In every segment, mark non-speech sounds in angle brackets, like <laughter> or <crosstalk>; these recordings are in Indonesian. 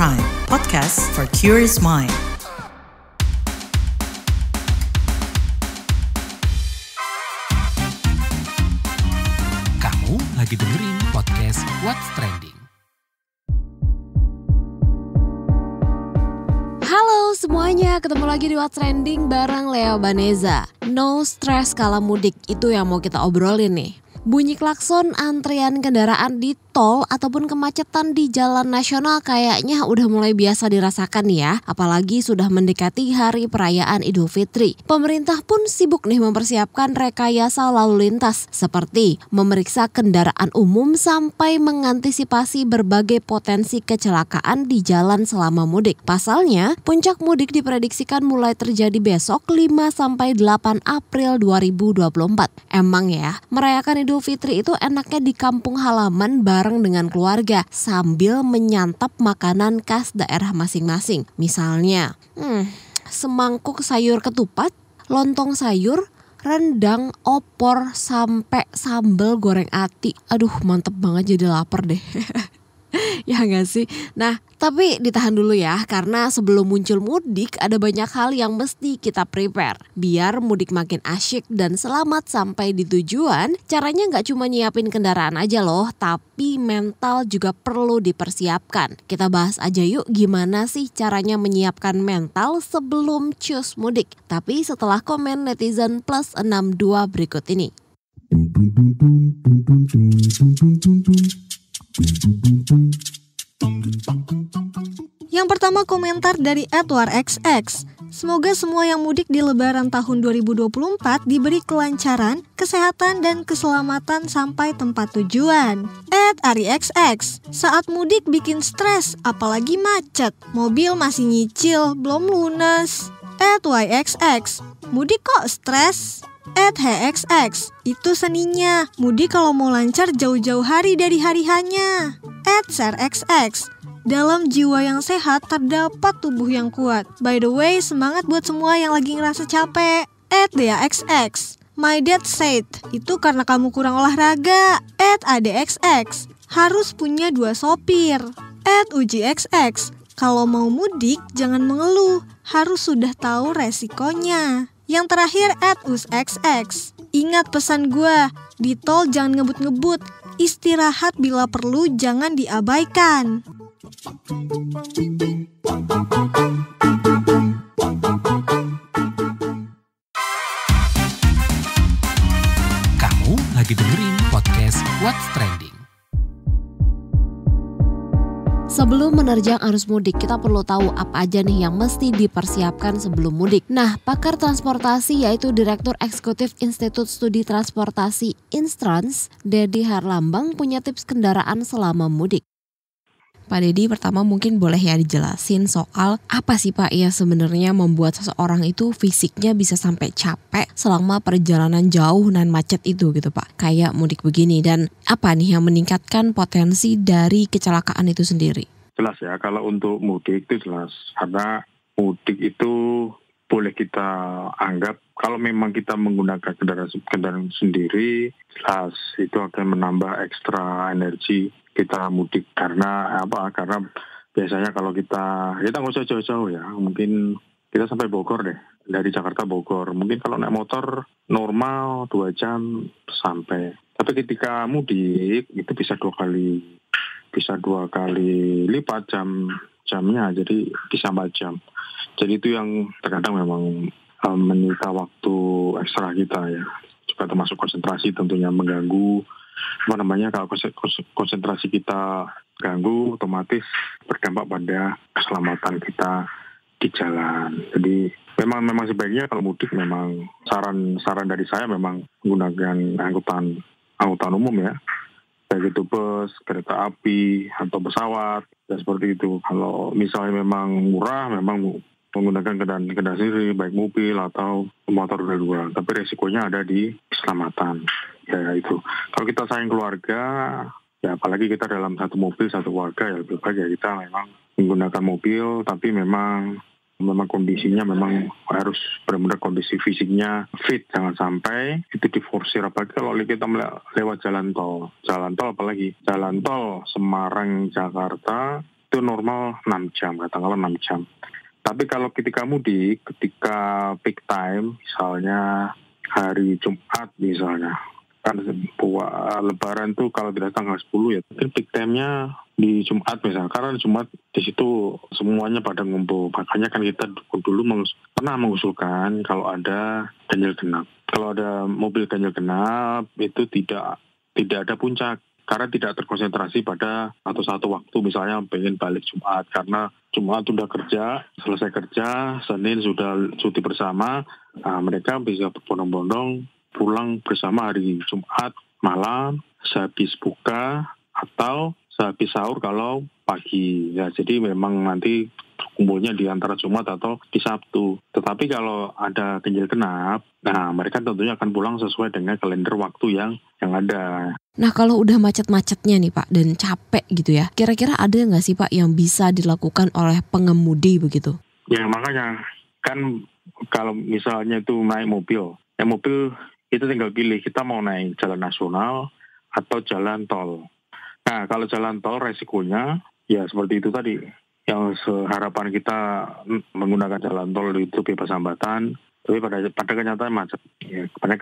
Prime, podcast for curious mind. Kamu lagi dengerin podcast What's Trending. Halo semuanya, ketemu lagi di What's Trending bareng Leo Baneza. No stress kala mudik, itu yang mau kita obrolin nih. Bunyi klakson antrian kendaraan di tol ataupun kemacetan di jalan nasional kayaknya udah mulai biasa dirasakan ya, apalagi sudah mendekati hari perayaan Idul Fitri. Pemerintah pun sibuk nih mempersiapkan rekayasa lalu lintas seperti memeriksa kendaraan umum sampai mengantisipasi berbagai potensi kecelakaan di jalan selama mudik. Pasalnya, puncak mudik diprediksikan mulai terjadi besok 5 sampai 8 April 2024. Emang ya, merayakan Idul Fitri itu enaknya di kampung halaman bareng bareng dengan keluarga sambil menyantap makanan khas daerah masing-masing. Misalnya, hmm, semangkuk sayur ketupat, lontong sayur, rendang, opor, sampai sambal goreng ati. Aduh, mantep banget jadi lapar deh. <laughs> ya nggak sih? Nah, tapi ditahan dulu ya, karena sebelum muncul mudik ada banyak hal yang mesti kita prepare. Biar mudik makin asyik dan selamat sampai di tujuan, caranya nggak cuma nyiapin kendaraan aja loh, tapi mental juga perlu dipersiapkan. Kita bahas aja yuk gimana sih caranya menyiapkan mental sebelum cus mudik. Tapi setelah komen netizen plus 62 berikut ini. Yang pertama komentar dari Edward XX. Semoga semua yang mudik di lebaran tahun 2024 diberi kelancaran, kesehatan, dan keselamatan sampai tempat tujuan. Ed Ari XX, saat mudik bikin stres, apalagi macet. Mobil masih nyicil, belum lunas. At YXX, mudik kok stres? At HXX, itu seninya. Mudik kalau mau lancar jauh-jauh hari dari hari hanya. At SRXX, dalam jiwa yang sehat terdapat tubuh yang kuat. By the way, semangat buat semua yang lagi ngerasa capek. At DAXX, my dad said, itu karena kamu kurang olahraga. At ADXX, harus punya dua sopir. At UJXX, kalau mau mudik jangan mengeluh, harus sudah tahu resikonya. Yang terakhir at usxx. Ingat pesan gue, di tol jangan ngebut-ngebut, istirahat bila perlu jangan diabaikan. Sebelum menerjang arus mudik, kita perlu tahu apa aja nih yang mesti dipersiapkan sebelum mudik. Nah, pakar transportasi yaitu Direktur Eksekutif Institut Studi Transportasi Instrans, Dedi Harlambang punya tips kendaraan selama mudik. Pak Dedi pertama mungkin boleh ya dijelasin soal apa sih Pak yang sebenarnya membuat seseorang itu fisiknya bisa sampai capek selama perjalanan jauh dan macet itu gitu Pak. Kayak mudik begini dan apa nih yang meningkatkan potensi dari kecelakaan itu sendiri? jelas ya kalau untuk mudik itu jelas karena mudik itu boleh kita anggap kalau memang kita menggunakan kendaraan kendaraan sendiri jelas itu akan menambah ekstra energi kita mudik karena apa karena biasanya kalau kita kita nggak usah jauh-jauh ya mungkin kita sampai Bogor deh dari Jakarta Bogor mungkin kalau naik motor normal dua jam sampai tapi ketika mudik itu bisa dua kali bisa dua kali lipat jam jamnya jadi bisa empat jam jadi itu yang terkadang memang um, menyita waktu ekstra kita ya juga termasuk konsentrasi tentunya mengganggu apa namanya kalau konsentrasi kita ganggu otomatis berdampak pada keselamatan kita di jalan jadi memang memang sebaiknya kalau mudik memang saran saran dari saya memang menggunakan angkutan angkutan umum ya baik itu bus, kereta api, atau pesawat, dan seperti itu. Kalau misalnya memang murah, memang menggunakan kendaraan kendaraan sendiri, baik mobil atau motor roda dua. Tapi resikonya ada di keselamatan. Ya itu. Kalau kita sayang keluarga, ya apalagi kita dalam satu mobil, satu keluarga, ya lebih baik ya kita memang menggunakan mobil, tapi memang memang kondisinya memang harus benar-benar kondisi fisiknya fit jangan sampai itu diforsir apalagi kalau kita lewat jalan tol jalan tol apalagi jalan tol Semarang Jakarta itu normal 6 jam katakanlah 6 jam tapi kalau ketika mudik ketika peak time misalnya hari Jumat misalnya kan buah lebaran tuh kalau tidak tanggal 10 ya mungkin peak time-nya di Jumat misalnya karena di Jumat di situ semuanya pada ngumpul makanya kan kita dulu mengus pernah mengusulkan kalau ada ganjil genap kalau ada mobil ganjil genap itu tidak tidak ada puncak karena tidak terkonsentrasi pada atau satu waktu misalnya pengen balik Jumat karena Jumat sudah kerja selesai kerja Senin sudah cuti bersama nah, mereka bisa berbondong-bondong pulang bersama hari Jumat malam sehabis buka atau habis sahur kalau pagi ya jadi memang nanti kumpulnya di antara Jumat atau di Sabtu. Tetapi kalau ada ganjil genap, nah mereka tentunya akan pulang sesuai dengan kalender waktu yang yang ada. Nah kalau udah macet-macetnya nih Pak dan capek gitu ya, kira-kira ada nggak sih Pak yang bisa dilakukan oleh pengemudi begitu? Ya makanya kan kalau misalnya itu naik mobil, ya mobil itu tinggal pilih kita mau naik jalan nasional atau jalan tol. Nah, kalau jalan tol resikonya ya seperti itu tadi. Yang harapan kita menggunakan jalan tol itu bebas hambatan, tapi pada pada kenyataan macet. Ya, pada,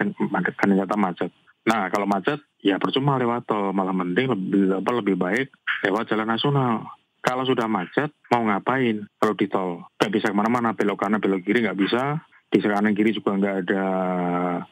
kenyataan macet. Nah, kalau macet ya percuma lewat tol, malah mending lebih apa lebih baik lewat jalan nasional. Kalau sudah macet, mau ngapain kalau di tol? Nggak bisa kemana-mana, belok kanan, belok kiri nggak bisa. Di kanan kiri juga nggak ada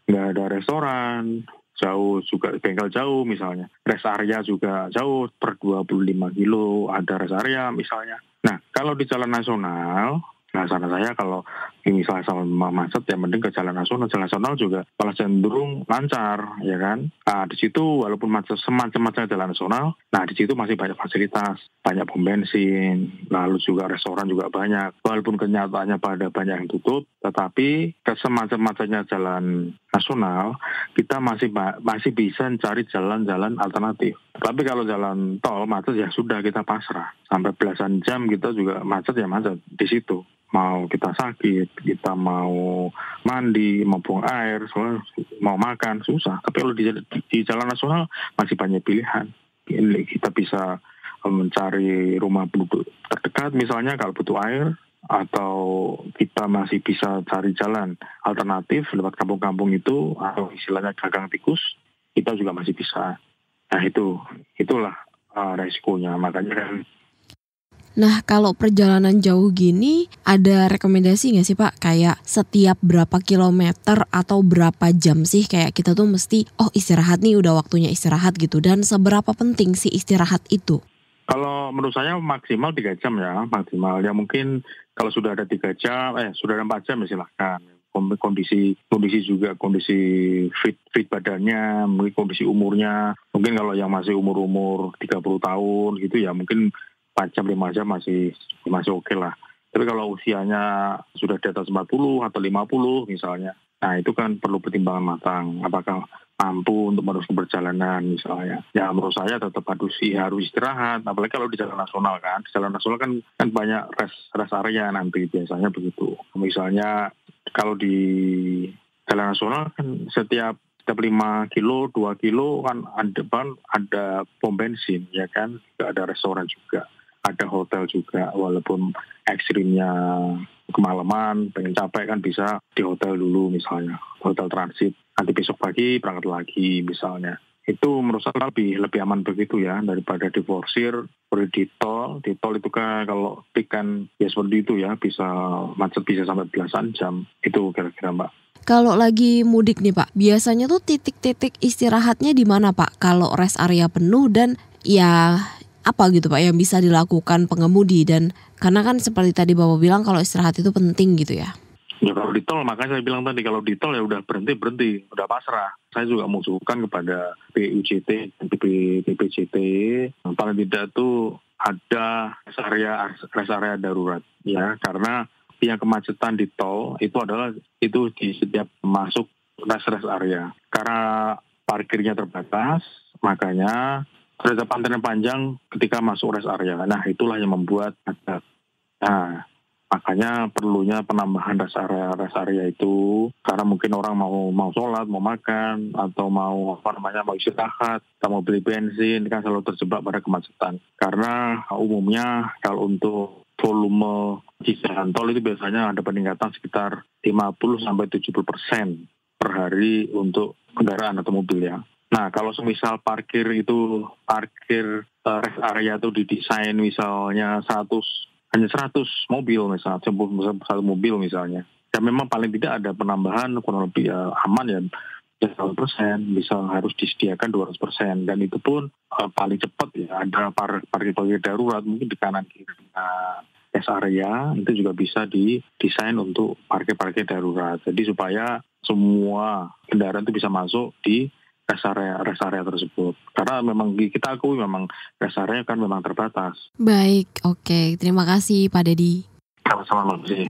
nggak ada restoran, jauh juga bengkel jauh misalnya rest area juga jauh per 25 kilo ada rest area misalnya nah kalau di jalan nasional Nah, saran saya kalau ini sama macet, ya mending ke jalan nasional. Jalan nasional juga malah cenderung lancar, ya kan? Nah, di situ walaupun macet semacam-macam jalan nasional, nah di situ masih banyak fasilitas, banyak pom bensin, lalu juga restoran juga banyak. Walaupun kenyataannya pada banyak yang tutup, tetapi ke semacam-macamnya jalan nasional, kita masih masih bisa cari jalan-jalan alternatif. Tapi kalau jalan tol macet ya sudah kita pasrah sampai belasan jam kita juga macet ya macet di situ mau kita sakit kita mau mandi mau buang air mau makan susah tapi kalau di, di jalan nasional masih banyak pilihan kita bisa eh, mencari rumah penduduk terdekat misalnya kalau butuh air atau kita masih bisa cari jalan alternatif lewat kampung-kampung itu atau istilahnya gagang tikus kita juga masih bisa nah itu itulah uh, resikonya makanya kan Nah, kalau perjalanan jauh gini, ada rekomendasi nggak sih Pak? Kayak setiap berapa kilometer atau berapa jam sih kayak kita tuh mesti, oh istirahat nih udah waktunya istirahat gitu. Dan seberapa penting sih istirahat itu? Kalau menurut saya maksimal tiga jam ya, maksimal. Ya mungkin kalau sudah ada tiga jam, eh sudah ada empat jam ya silahkan kondisi kondisi juga kondisi fit fit badannya mungkin kondisi umurnya mungkin kalau yang masih umur umur 30 tahun gitu ya mungkin 4 lima 5 jam masih masih oke okay lah. Tapi kalau usianya sudah di atas 40 atau 50 misalnya, nah itu kan perlu pertimbangan matang. Apakah mampu untuk meneruskan perjalanan misalnya. Ya menurut saya tetap harus harus istirahat, apalagi kalau di jalan nasional kan. Di jalan nasional kan kan banyak rest rest area nanti biasanya begitu. Misalnya kalau di jalan nasional kan setiap setiap 5 kilo, dua kilo kan ada ada pom bensin ya kan, juga ada restoran juga ada hotel juga walaupun ekstrimnya kemalaman pengen capek kan bisa di hotel dulu misalnya hotel transit nanti besok pagi berangkat lagi misalnya itu menurut saya lebih lebih aman begitu ya daripada diforsir pergi di tol di tol itu kan kalau peak kan ya seperti itu ya bisa macet bisa sampai belasan jam itu kira-kira mbak kalau lagi mudik nih pak biasanya tuh titik-titik istirahatnya di mana pak kalau rest area penuh dan ya apa gitu Pak yang bisa dilakukan pengemudi dan karena kan seperti tadi Bapak bilang kalau istirahat itu penting gitu ya. Ya kalau di tol makanya saya bilang tadi kalau di tol ya udah berhenti berhenti udah pasrah. Saya juga mengusulkan kepada PUCT, PPCT, paling tidak tuh ada rest area rest area darurat ya. ya karena yang kemacetan di tol itu adalah itu di setiap masuk rest rest area karena parkirnya terbatas makanya terdapat pantainya panjang ketika masuk rest area. Nah, itulah yang membuat ada. Nah, makanya perlunya penambahan rest area rest area itu karena mungkin orang mau mau sholat mau makan atau mau apa namanya mau istirahat atau mau beli bensin kan selalu terjebak pada kemacetan karena umumnya kalau untuk volume jalan tol itu biasanya ada peningkatan sekitar 50 sampai 70 persen per hari untuk kendaraan atau mobil ya. Nah, kalau semisal parkir itu parkir uh, rest area itu didesain misalnya 100 hanya 100 mobil misalnya, satu mobil misalnya. Ya memang paling tidak ada penambahan kurang lebih uh, aman ya 100 ya, persen, bisa harus disediakan 200 persen, dan itu pun uh, paling cepat ya ada parkir parkir darurat mungkin di kanan kiri. Nah, rest area itu juga bisa didesain untuk parkir parkir darurat. Jadi supaya semua kendaraan itu bisa masuk di rest area rest area tersebut karena memang kita akui memang rest area kan memang terbatas baik oke okay. terima kasih Pak Dedi sama-sama Mbak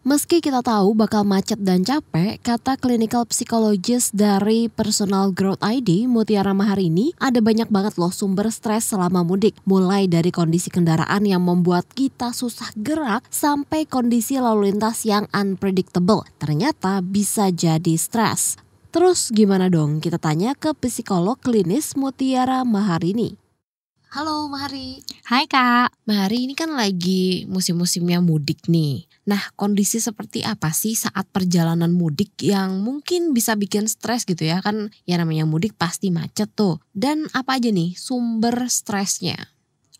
Meski kita tahu bakal macet dan capek, kata clinical psychologist dari Personal Growth ID Mutiara Mahar ini ada banyak banget loh sumber stres selama mudik. Mulai dari kondisi kendaraan yang membuat kita susah gerak sampai kondisi lalu lintas yang unpredictable. Ternyata bisa jadi stres. Terus gimana dong kita tanya ke psikolog klinis Mutiara Maharini. Halo Mahari. Hai Kak. Mahari ini kan lagi musim-musimnya mudik nih. Nah kondisi seperti apa sih saat perjalanan mudik yang mungkin bisa bikin stres gitu ya. Kan Yang namanya mudik pasti macet tuh. Dan apa aja nih sumber stresnya?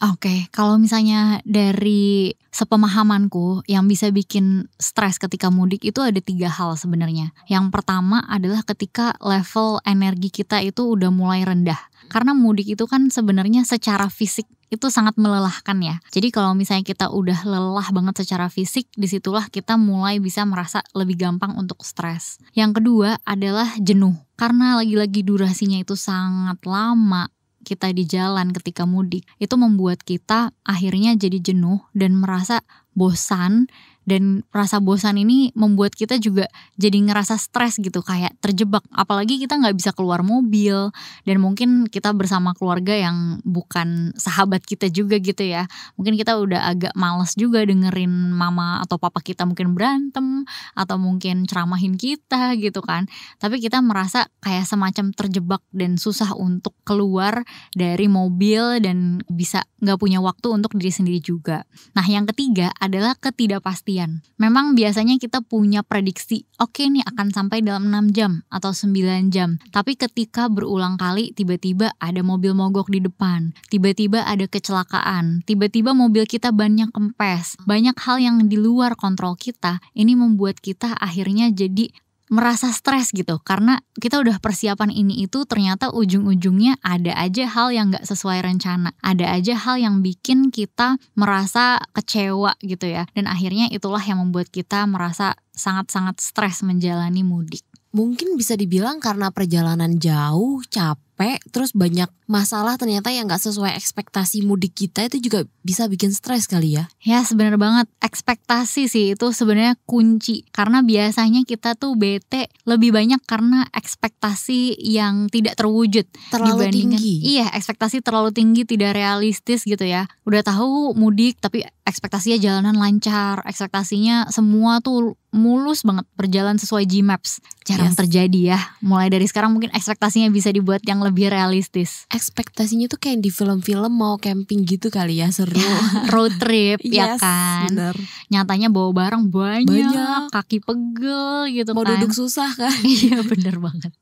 Oke, okay. kalau misalnya dari sepemahamanku yang bisa bikin stres ketika mudik itu ada tiga hal sebenarnya. Yang pertama adalah ketika level energi kita itu udah mulai rendah. Karena mudik itu kan sebenarnya secara fisik itu sangat melelahkan ya. Jadi kalau misalnya kita udah lelah banget secara fisik, disitulah kita mulai bisa merasa lebih gampang untuk stres. Yang kedua adalah jenuh. Karena lagi-lagi durasinya itu sangat lama, kita di jalan ketika mudik itu membuat kita akhirnya jadi jenuh dan merasa bosan dan rasa bosan ini membuat kita juga jadi ngerasa stres gitu kayak terjebak apalagi kita nggak bisa keluar mobil dan mungkin kita bersama keluarga yang bukan sahabat kita juga gitu ya mungkin kita udah agak males juga dengerin mama atau papa kita mungkin berantem atau mungkin ceramahin kita gitu kan tapi kita merasa kayak semacam terjebak dan susah untuk keluar dari mobil dan bisa nggak punya waktu untuk diri sendiri juga nah yang ketiga adalah ketidakpastian kematian. Memang biasanya kita punya prediksi, oke okay nih akan sampai dalam 6 jam atau 9 jam. Tapi ketika berulang kali tiba-tiba ada mobil mogok di depan, tiba-tiba ada kecelakaan, tiba-tiba mobil kita banyak kempes, banyak hal yang di luar kontrol kita, ini membuat kita akhirnya jadi merasa stres gitu karena kita udah persiapan ini itu ternyata ujung-ujungnya ada aja hal yang nggak sesuai rencana ada aja hal yang bikin kita merasa kecewa gitu ya dan akhirnya itulah yang membuat kita merasa sangat-sangat stres menjalani mudik mungkin bisa dibilang karena perjalanan jauh capek capek, terus banyak masalah ternyata yang gak sesuai ekspektasi mudik kita itu juga bisa bikin stres kali ya. Ya sebenar banget, ekspektasi sih itu sebenarnya kunci. Karena biasanya kita tuh bete lebih banyak karena ekspektasi yang tidak terwujud. Terlalu tinggi. Iya, ekspektasi terlalu tinggi, tidak realistis gitu ya. Udah tahu mudik tapi ekspektasinya jalanan lancar, ekspektasinya semua tuh mulus banget berjalan sesuai G-Maps. Jarang yes. terjadi ya. Mulai dari sekarang mungkin ekspektasinya bisa dibuat yang lebih lebih realistis. Ekspektasinya tuh kayak di film-film mau camping gitu kali ya seru. Ya. <laughs> Road trip ya yes, ya kan. Bener. Nyatanya bawa barang banyak, banyak. kaki pegel gitu mau kan. Mau duduk susah kan. <laughs> iya bener banget.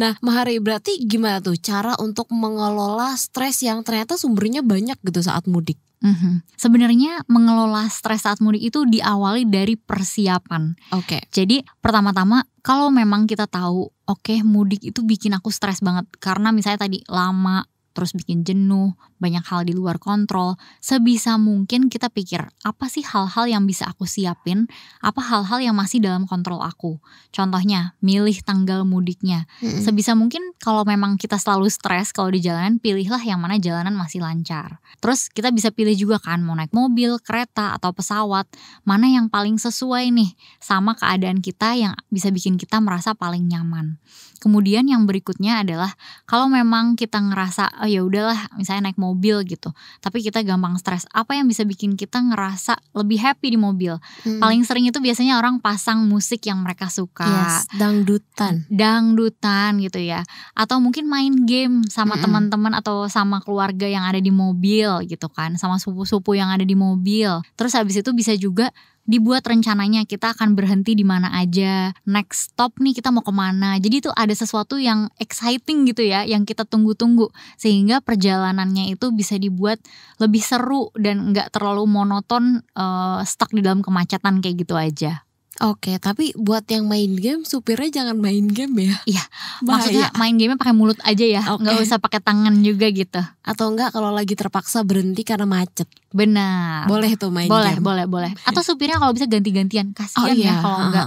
Nah, Mahari berarti gimana tuh cara untuk mengelola stres yang ternyata sumbernya banyak gitu saat mudik? Mm-hmm. Sebenarnya mengelola stres saat mudik itu diawali dari persiapan. Oke. Okay. Jadi pertama-tama kalau memang kita tahu, oke okay, mudik itu bikin aku stres banget karena misalnya tadi lama, terus bikin jenuh, banyak hal di luar kontrol. Sebisa mungkin kita pikir, apa sih hal-hal yang bisa aku siapin? Apa hal-hal yang masih dalam kontrol aku? Contohnya, milih tanggal mudiknya. hmm Sebisa mungkin kalau memang kita selalu stres kalau di jalanan, pilihlah yang mana jalanan masih lancar. Terus kita bisa pilih juga kan mau naik mobil, kereta, atau pesawat. Mana yang paling sesuai nih sama keadaan kita yang bisa bikin kita merasa paling nyaman. Kemudian yang berikutnya adalah kalau memang kita ngerasa oh ya udahlah misalnya naik mobil mobil gitu tapi kita gampang stres apa yang bisa bikin kita ngerasa lebih happy di mobil hmm. paling sering itu biasanya orang pasang musik yang mereka suka yes, iya, dangdutan dangdutan gitu ya atau mungkin main game sama -hmm. teman-teman atau sama keluarga yang ada di mobil gitu kan sama supu-supu yang ada di mobil terus habis itu bisa juga dibuat rencananya kita akan berhenti di mana aja, next stop nih kita mau kemana. Jadi itu ada sesuatu yang exciting gitu ya, yang kita tunggu-tunggu sehingga perjalanannya itu bisa dibuat lebih seru dan nggak terlalu monoton uh, stuck di dalam kemacetan kayak gitu aja. Oke, tapi buat yang main game supirnya jangan main game ya. Iya. <laughs> Maksudnya main gamenya pakai mulut aja ya, okay. nggak usah pakai tangan juga gitu. Atau enggak kalau lagi terpaksa berhenti karena macet. Benar. Boleh tuh main boleh, game. Boleh, boleh, boleh. Atau supirnya kalau bisa ganti-gantian, kasihan oh, ya iya. ya kalau enggak.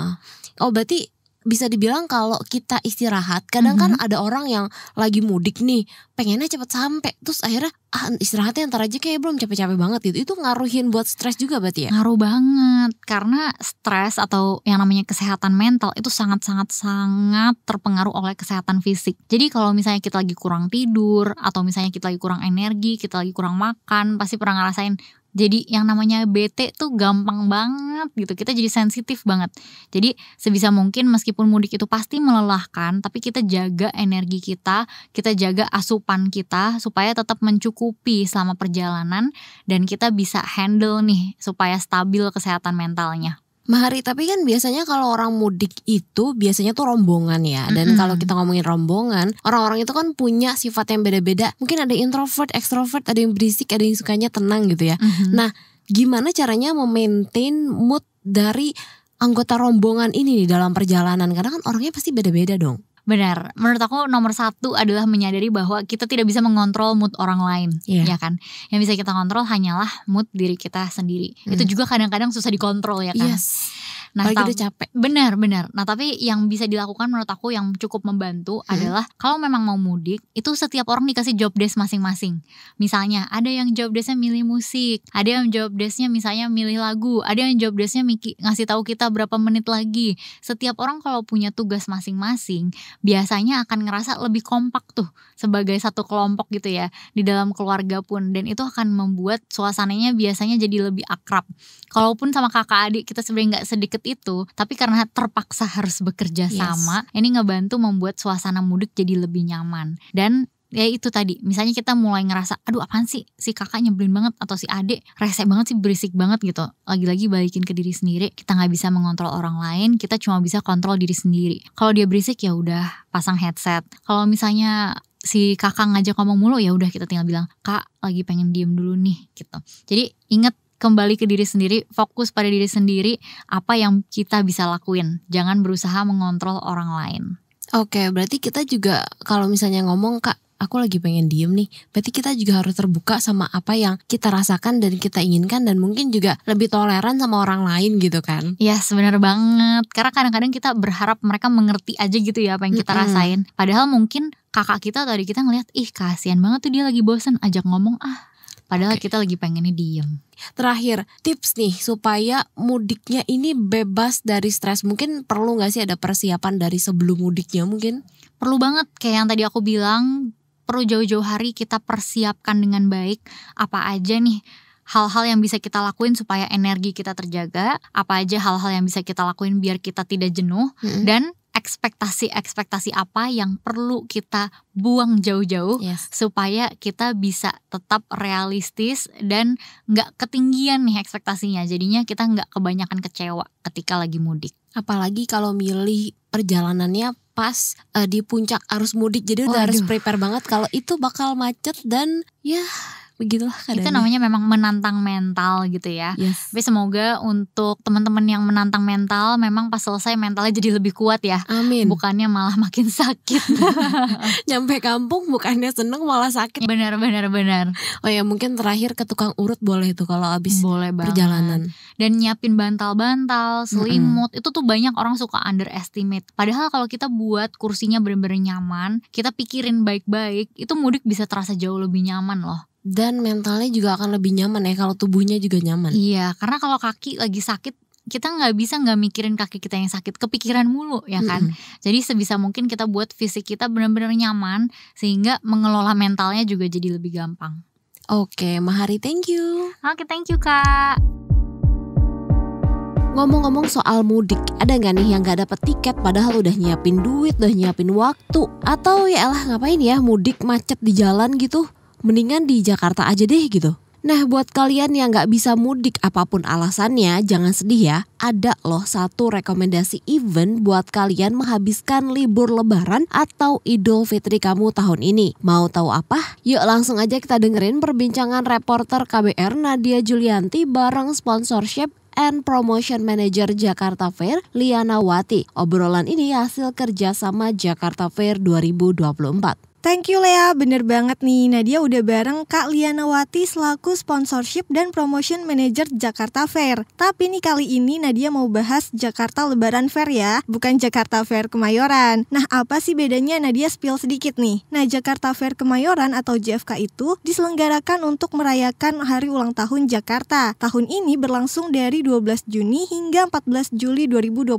Oh, berarti bisa dibilang kalau kita istirahat, kadang kan mm-hmm. kan ada orang yang lagi mudik nih, pengennya cepet sampai, terus akhirnya ah, istirahatnya ntar aja kayak belum capek-capek banget gitu. Itu ngaruhin buat stres juga berarti ya? Ngaruh banget, karena stres atau yang namanya kesehatan mental itu sangat-sangat sangat terpengaruh oleh kesehatan fisik. Jadi kalau misalnya kita lagi kurang tidur atau misalnya kita lagi kurang energi, kita lagi kurang makan, pasti pernah ngerasain jadi yang namanya bete tuh gampang banget gitu. Kita jadi sensitif banget. Jadi sebisa mungkin meskipun mudik itu pasti melelahkan, tapi kita jaga energi kita, kita jaga asupan kita supaya tetap mencukupi selama perjalanan dan kita bisa handle nih supaya stabil kesehatan mentalnya. Mahari, tapi kan biasanya kalau orang mudik itu biasanya tuh rombongan ya. Dan mm -hmm. kalau kita ngomongin rombongan, orang-orang itu kan punya sifat yang beda-beda. Mungkin ada introvert, extrovert, ada yang berisik, ada yang sukanya tenang gitu ya. Mm -hmm. Nah, gimana caranya memaintain mood dari anggota rombongan ini nih dalam perjalanan? Karena kan orangnya pasti beda-beda dong. Benar. Menurut aku nomor satu adalah menyadari bahwa kita tidak bisa mengontrol mood orang lain, yeah. ya kan? Yang bisa kita kontrol hanyalah mood diri kita sendiri. Mm. Itu juga kadang-kadang susah dikontrol ya kan. Yes. Nah, tapi udah capek. bener bener Nah, tapi yang bisa dilakukan menurut aku yang cukup membantu hmm. adalah kalau memang mau mudik, itu setiap orang dikasih job desk masing-masing. Misalnya, ada yang job desknya milih musik, ada yang job desknya misalnya milih lagu, ada yang job desknya ngasih tahu kita berapa menit lagi. Setiap orang kalau punya tugas masing-masing, biasanya akan ngerasa lebih kompak tuh sebagai satu kelompok gitu ya di dalam keluarga pun dan itu akan membuat suasananya biasanya jadi lebih akrab. Kalaupun sama kakak adik kita sebenarnya nggak sedikit itu, tapi karena terpaksa harus bekerja yes. sama, ini ngebantu membuat suasana mudik jadi lebih nyaman. Dan ya itu tadi misalnya kita mulai ngerasa aduh apaan sih si kakak nyebelin banget atau si adik rese banget sih berisik banget gitu lagi-lagi balikin ke diri sendiri kita nggak bisa mengontrol orang lain kita cuma bisa kontrol diri sendiri kalau dia berisik ya udah pasang headset kalau misalnya si kakak ngajak ngomong mulu ya udah kita tinggal bilang kak lagi pengen diem dulu nih gitu jadi inget kembali ke diri sendiri, fokus pada diri sendiri, apa yang kita bisa lakuin. Jangan berusaha mengontrol orang lain. Oke, okay, berarti kita juga kalau misalnya ngomong Kak, aku lagi pengen diem nih. Berarti kita juga harus terbuka sama apa yang kita rasakan dan kita inginkan dan mungkin juga lebih toleran sama orang lain gitu kan. Iya, yes, banget. Karena kadang-kadang kita berharap mereka mengerti aja gitu ya apa yang kita mm -hmm. rasain. Padahal mungkin kakak kita tadi kita ngelihat ih kasihan banget tuh dia lagi bosen ajak ngomong ah Padahal okay. kita lagi pengennya diem. Terakhir, tips nih supaya mudiknya ini bebas dari stres. Mungkin perlu nggak sih ada persiapan dari sebelum mudiknya mungkin? Perlu banget. Kayak yang tadi aku bilang, perlu jauh-jauh hari kita persiapkan dengan baik apa aja nih hal-hal yang bisa kita lakuin supaya energi kita terjaga, apa aja hal-hal yang bisa kita lakuin biar kita tidak jenuh mm -hmm. dan ekspektasi-ekspektasi apa yang perlu kita buang jauh-jauh yes. supaya kita bisa tetap realistis dan nggak ketinggian nih ekspektasinya. Jadinya kita nggak kebanyakan kecewa ketika lagi mudik. Apalagi kalau milih perjalanannya pas uh, di puncak arus mudik, jadi udah harus prepare banget kalau itu bakal macet dan ya begitulah kadang itu namanya memang menantang mental gitu ya yes. tapi semoga untuk teman-teman yang menantang mental memang pas selesai mentalnya jadi lebih kuat ya amin bukannya malah <laughs> makin sakit <laughs> nyampe kampung bukannya seneng malah sakit benar benar benar oh ya mungkin terakhir ke tukang urut boleh tuh kalau abis boleh banget. perjalanan dan nyiapin bantal-bantal selimut mm -hmm. itu tuh banyak orang suka underestimate padahal kalau kita buat kursinya benar-benar nyaman kita pikirin baik-baik itu mudik bisa terasa jauh lebih nyaman loh dan mentalnya juga akan lebih nyaman ya kalau tubuhnya juga nyaman. Iya, karena kalau kaki lagi sakit kita nggak bisa nggak mikirin kaki kita yang sakit, kepikiran mulu ya kan. Mm -hmm. Jadi sebisa mungkin kita buat fisik kita benar-benar nyaman sehingga mengelola mentalnya juga jadi lebih gampang. Oke, Mahari thank you. Oke, okay, thank you Kak. Ngomong-ngomong soal mudik, ada nggak nih yang nggak dapet tiket padahal udah nyiapin duit, udah nyiapin waktu? Atau ya elah ngapain ya mudik macet di jalan gitu? mendingan di Jakarta aja deh gitu. Nah buat kalian yang nggak bisa mudik apapun alasannya, jangan sedih ya. Ada loh satu rekomendasi event buat kalian menghabiskan libur lebaran atau idul fitri kamu tahun ini. Mau tahu apa? Yuk langsung aja kita dengerin perbincangan reporter KBR Nadia Julianti bareng sponsorship and Promotion Manager Jakarta Fair, Liana Wati. Obrolan ini hasil kerjasama Jakarta Fair 2024. Thank you Lea, bener banget nih Nadia udah bareng Kak Liana Wati selaku sponsorship dan promotion manager Jakarta Fair. Tapi nih kali ini Nadia mau bahas Jakarta Lebaran Fair ya, bukan Jakarta Fair Kemayoran. Nah apa sih bedanya Nadia spill sedikit nih? Nah Jakarta Fair Kemayoran atau JFK itu diselenggarakan untuk merayakan hari ulang tahun Jakarta. Tahun ini berlangsung dari 12 Juni hingga 14 Juli 2024.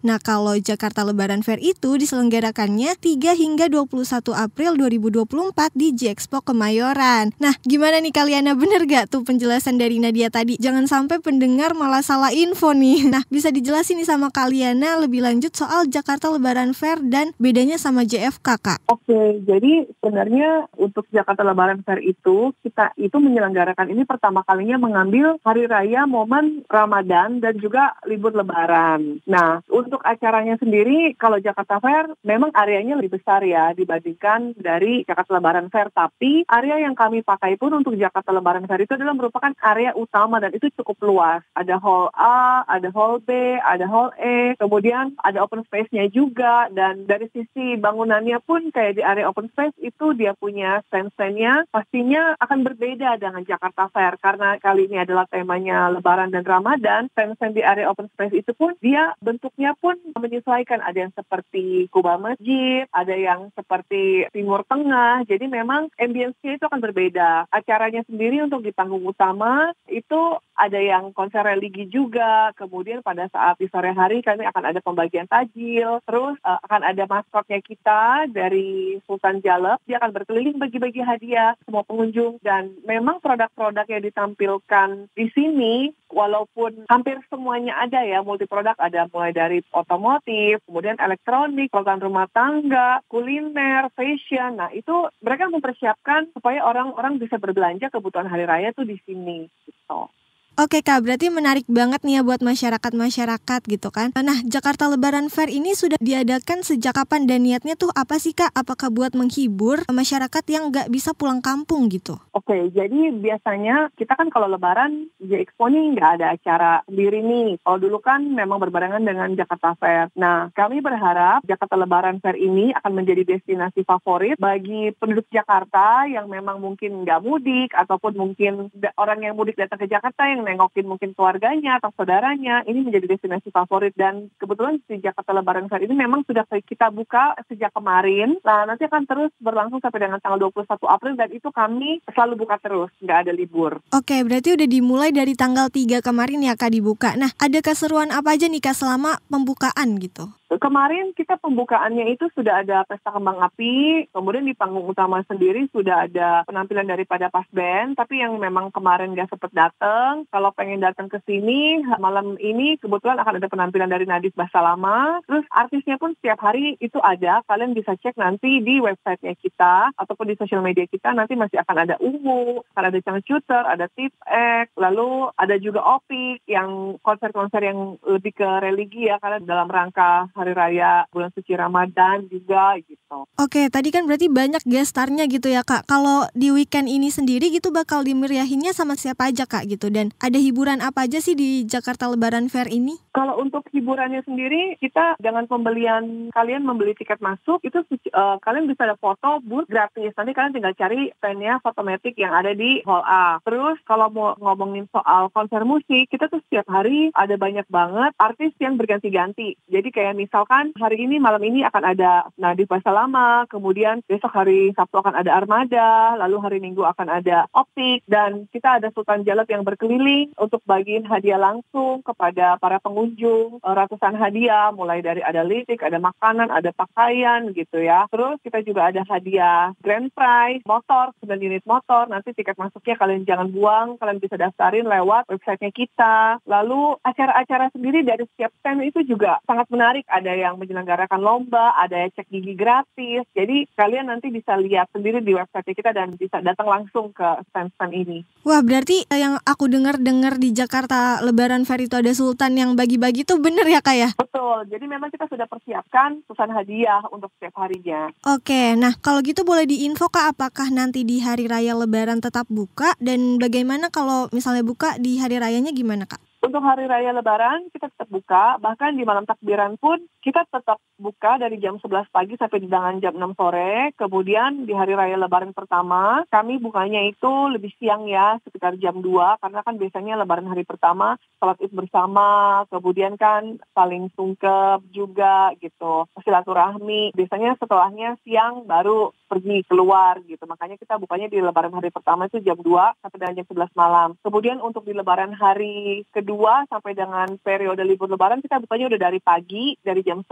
Nah kalau Jakarta Lebaran Fair itu diselenggarakannya 3 hingga 21 April April 2024 di Jexpo Kemayoran. Nah, gimana nih kalian? Bener gak tuh penjelasan dari Nadia tadi? Jangan sampai pendengar malah salah info nih. <laughs> Nah, bisa dijelasin nih sama Kaliana lebih lanjut soal Jakarta Lebaran Fair dan bedanya sama JFK, Kak. Oke, jadi sebenarnya untuk Jakarta Lebaran Fair itu, kita itu menyelenggarakan ini pertama kalinya mengambil hari raya momen Ramadan dan juga libur Lebaran. Nah, untuk acaranya sendiri, kalau Jakarta Fair memang areanya lebih besar ya dibandingkan bukan dari Jakarta Lebaran Fair, tapi area yang kami pakai pun untuk Jakarta Lebaran Fair itu adalah merupakan area utama dan itu cukup luas. Ada hall A, ada hall B, ada hall E, kemudian ada open space-nya juga dan dari sisi bangunannya pun kayak di area open space itu dia punya stand-standnya pastinya akan berbeda dengan Jakarta Fair karena kali ini adalah temanya Lebaran dan Ramadan. Stand-stand di area open space itu pun dia bentuknya pun menyesuaikan ada yang seperti kubah masjid, ada yang seperti Timur Tengah. Jadi memang ambience-nya itu akan berbeda. Acaranya sendiri untuk di panggung utama itu ada yang konser religi juga. Kemudian pada saat di sore hari kami akan ada pembagian tajil. Terus uh, akan ada maskotnya kita dari Sultan Jalep. Dia akan berkeliling bagi-bagi hadiah semua pengunjung. Dan memang produk-produk yang ditampilkan di sini walaupun hampir semuanya ada ya multi produk ada mulai dari otomotif, kemudian elektronik, program rumah tangga, kuliner, fashion. Nah itu mereka mempersiapkan supaya orang-orang bisa berbelanja kebutuhan hari raya tuh di sini gitu. Oke Kak, berarti menarik banget nih ya buat masyarakat-masyarakat gitu kan. Nah, Jakarta Lebaran Fair ini sudah diadakan sejak kapan dan niatnya tuh apa sih Kak? Apakah buat menghibur masyarakat yang nggak bisa pulang kampung gitu? Oke, jadi biasanya kita kan kalau Lebaran, J Expo nih nggak ada acara sendiri nih. Kalau dulu kan memang berbarengan dengan Jakarta Fair. Nah, kami berharap Jakarta Lebaran Fair ini akan menjadi destinasi favorit bagi penduduk Jakarta yang memang mungkin nggak mudik ataupun mungkin orang yang mudik datang ke Jakarta yang nengokin mungkin keluarganya atau saudaranya, ini menjadi destinasi favorit. Dan kebetulan sejak kata lebaran kali ini memang sudah kita buka sejak kemarin. Nah, nanti akan terus berlangsung sampai dengan tanggal 21 April dan itu kami selalu buka terus, nggak ada libur. Oke, berarti udah dimulai dari tanggal 3 kemarin ya Kak dibuka. Nah, ada keseruan apa aja nih Kak selama pembukaan gitu? Kemarin kita pembukaannya itu sudah ada pesta kembang api, kemudian di panggung utama sendiri sudah ada penampilan daripada pas band, tapi yang memang kemarin nggak sempat datang. Kalau pengen datang ke sini, malam ini kebetulan akan ada penampilan dari Nadif Basalama. Terus artisnya pun setiap hari itu ada, kalian bisa cek nanti di websitenya kita, ataupun di sosial media kita, nanti masih akan ada ungu, akan ada Chang Shooter, ada tip X, lalu ada juga opik, yang konser-konser yang lebih ke religi ya, karena dalam rangka hari raya bulan suci Ramadan juga gitu. Oke, tadi kan berarti banyak gestarnya gitu ya Kak. Kalau di weekend ini sendiri gitu bakal dimeriahinnya sama siapa aja Kak gitu dan ada hiburan apa aja sih di Jakarta Lebaran Fair ini? Kalau untuk hiburannya sendiri kita dengan pembelian kalian membeli tiket masuk itu uh, kalian bisa ada foto booth gratis. Nanti kalian tinggal cari fan-nya fotometik yang ada di Hall A. Terus kalau mau ngomongin soal konser musik, kita tuh setiap hari ada banyak banget artis yang berganti-ganti. Jadi kayak misalkan hari ini malam ini akan ada Nadif lama, kemudian besok hari Sabtu akan ada Armada, lalu hari Minggu akan ada Optik, dan kita ada Sultan Jalab yang berkeliling untuk bagiin hadiah langsung kepada para pengunjung, eh, ratusan hadiah, mulai dari ada litik, ada makanan, ada pakaian gitu ya. Terus kita juga ada hadiah grand prize, motor, 9 unit motor, nanti tiket masuknya kalian jangan buang, kalian bisa daftarin lewat websitenya kita. Lalu acara-acara sendiri dari setiap stand itu juga sangat menarik, ada yang menyelenggarakan lomba, ada yang cek gigi gratis. Jadi kalian nanti bisa lihat sendiri di website kita dan bisa datang langsung ke stand-stand ini. Wah, berarti eh, yang aku dengar-dengar di Jakarta Lebaran Ferito ada Sultan yang bagi-bagi tuh bener ya Kak ya? Betul, jadi memang kita sudah persiapkan pesan hadiah untuk setiap harinya. Oke, nah kalau gitu boleh diinfo Kak apakah nanti di hari raya Lebaran tetap buka dan bagaimana kalau misalnya buka di hari rayanya gimana Kak? Untuk hari raya lebaran kita tetap buka, bahkan di malam takbiran pun kita tetap buka dari jam 11 pagi sampai di dengan jam 6 sore. Kemudian di hari raya lebaran pertama kami bukanya itu lebih siang ya, sekitar jam 2 karena kan biasanya lebaran hari pertama sholat id bersama, kemudian kan saling sungkep juga gitu, silaturahmi. Biasanya setelahnya siang baru pergi keluar gitu. Makanya kita bukanya di lebaran hari pertama itu jam 2 sampai dengan jam 11 malam. Kemudian untuk di lebaran hari kedua sampai dengan periode libur lebaran kita bukanya udah dari pagi dari jam 11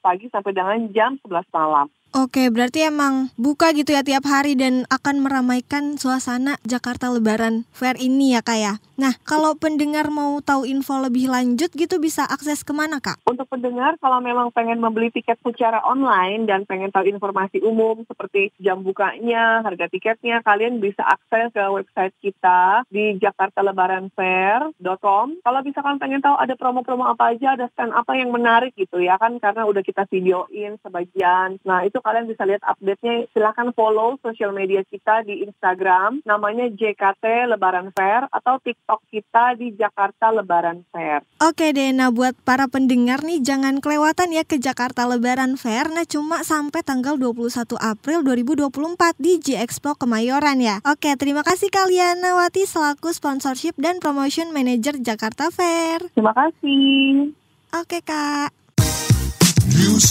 pagi sampai dengan jam 11 malam. Oke, berarti emang buka gitu ya tiap hari dan akan meramaikan suasana Jakarta Lebaran Fair ini ya kak ya. Nah, kalau pendengar mau tahu info lebih lanjut gitu bisa akses kemana kak? Untuk pendengar kalau memang pengen membeli tiket secara online dan pengen tahu informasi umum seperti jam bukanya, harga tiketnya, kalian bisa akses ke website kita di jakartalebaranfair.com. Kalau bisa misalkan pengen tahu ada promo-promo apa aja, ada stand apa yang menarik gitu ya kan karena udah kita videoin sebagian. Nah, itu kalian bisa lihat update-nya, silahkan follow social media kita di Instagram, namanya JKT Lebaran Fair, atau TikTok kita di Jakarta Lebaran Fair. Oke deh, nah buat para pendengar nih, jangan kelewatan ya ke Jakarta Lebaran Fair, nah cuma sampai tanggal 21 April 2024 di JXPO Expo Kemayoran ya. Oke, terima kasih kalian Nawati selaku sponsorship dan promotion manager Jakarta Fair. Terima kasih. Oke kak.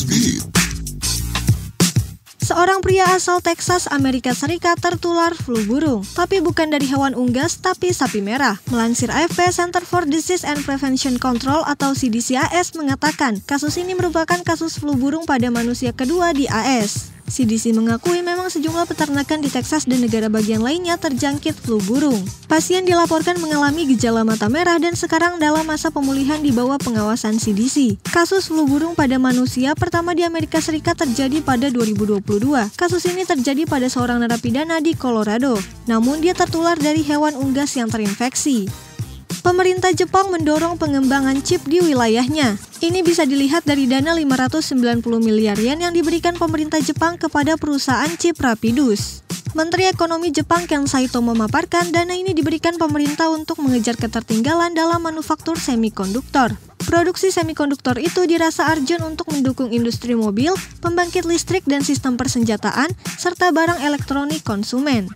Beat. Seorang pria asal Texas, Amerika Serikat tertular flu burung, tapi bukan dari hewan unggas tapi sapi merah. Melansir AFP, Center for Disease and Prevention Control atau CDC AS mengatakan, kasus ini merupakan kasus flu burung pada manusia kedua di AS. CDC mengakui memang sejumlah peternakan di Texas dan negara bagian lainnya terjangkit flu burung. Pasien dilaporkan mengalami gejala mata merah dan sekarang dalam masa pemulihan di bawah pengawasan CDC. Kasus flu burung pada manusia pertama di Amerika Serikat terjadi pada 2022. Kasus ini terjadi pada seorang narapidana di Colorado. Namun dia tertular dari hewan unggas yang terinfeksi pemerintah Jepang mendorong pengembangan chip di wilayahnya. Ini bisa dilihat dari dana 590 miliar yen yang diberikan pemerintah Jepang kepada perusahaan chip Rapidus. Menteri Ekonomi Jepang Ken Saito memaparkan dana ini diberikan pemerintah untuk mengejar ketertinggalan dalam manufaktur semikonduktor. Produksi semikonduktor itu dirasa Arjun untuk mendukung industri mobil, pembangkit listrik dan sistem persenjataan, serta barang elektronik konsumen.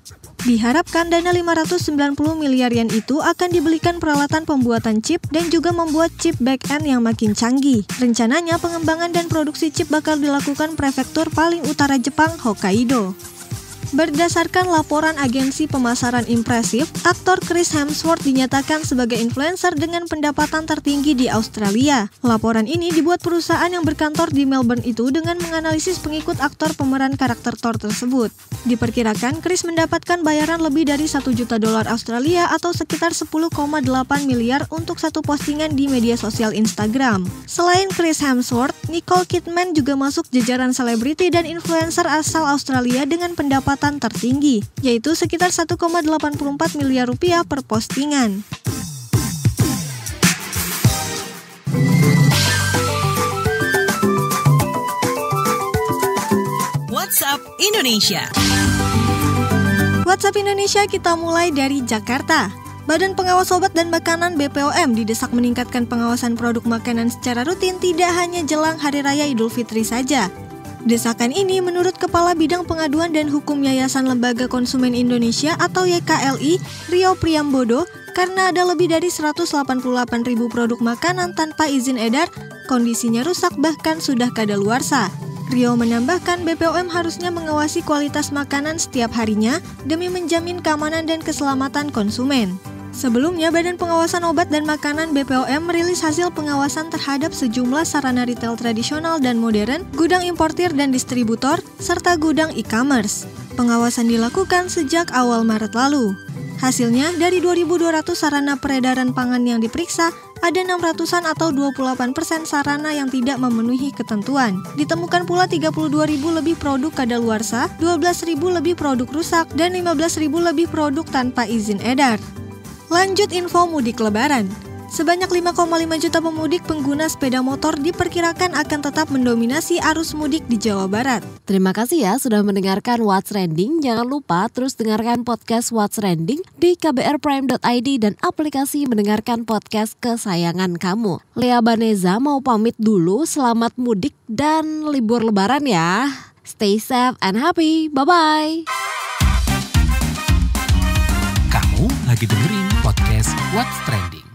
Diharapkan dana 590 miliar yen itu akan dibelikan peralatan pembuatan chip dan juga membuat chip back-end yang makin canggih. Rencananya pengembangan dan produksi chip bakal dilakukan prefektur paling utara Jepang, Hokkaido. Berdasarkan laporan agensi pemasaran impresif, aktor Chris Hemsworth dinyatakan sebagai influencer dengan pendapatan tertinggi di Australia. Laporan ini dibuat perusahaan yang berkantor di Melbourne itu dengan menganalisis pengikut aktor pemeran karakter Thor tersebut. Diperkirakan Chris mendapatkan bayaran lebih dari 1 juta dolar Australia atau sekitar 10,8 miliar untuk satu postingan di media sosial Instagram. Selain Chris Hemsworth, Nicole Kidman juga masuk jajaran selebriti dan influencer asal Australia dengan pendapatan pendapatan tertinggi, yaitu sekitar 1,84 miliar rupiah per postingan. WhatsApp Indonesia. WhatsApp Indonesia kita mulai dari Jakarta. Badan Pengawas Obat dan Makanan BPOM didesak meningkatkan pengawasan produk makanan secara rutin tidak hanya jelang Hari Raya Idul Fitri saja, Desakan ini menurut Kepala Bidang Pengaduan dan Hukum Yayasan Lembaga Konsumen Indonesia atau YKLI, Rio Priambodo, karena ada lebih dari 188 ribu produk makanan tanpa izin edar, kondisinya rusak bahkan sudah kadaluarsa. Rio menambahkan BPOM harusnya mengawasi kualitas makanan setiap harinya demi menjamin keamanan dan keselamatan konsumen. Sebelumnya, Badan Pengawasan Obat dan Makanan BPOM merilis hasil pengawasan terhadap sejumlah sarana retail tradisional dan modern, gudang importir dan distributor, serta gudang e-commerce. Pengawasan dilakukan sejak awal Maret lalu. Hasilnya, dari 2.200 sarana peredaran pangan yang diperiksa, ada 600-an atau 28 persen sarana yang tidak memenuhi ketentuan. Ditemukan pula 32 ribu lebih produk kadaluarsa, 12 ribu lebih produk rusak, dan 15 ribu lebih produk tanpa izin edar. Lanjut info mudik lebaran. Sebanyak 5,5 juta pemudik pengguna sepeda motor diperkirakan akan tetap mendominasi arus mudik di Jawa Barat. Terima kasih ya sudah mendengarkan What's Trending. Jangan lupa terus dengarkan podcast What's Trending di kbrprime.id dan aplikasi mendengarkan podcast kesayangan kamu. Lea Baneza mau pamit dulu, selamat mudik dan libur lebaran ya. Stay safe and happy. Bye-bye lagi dengerin podcast What's Trending.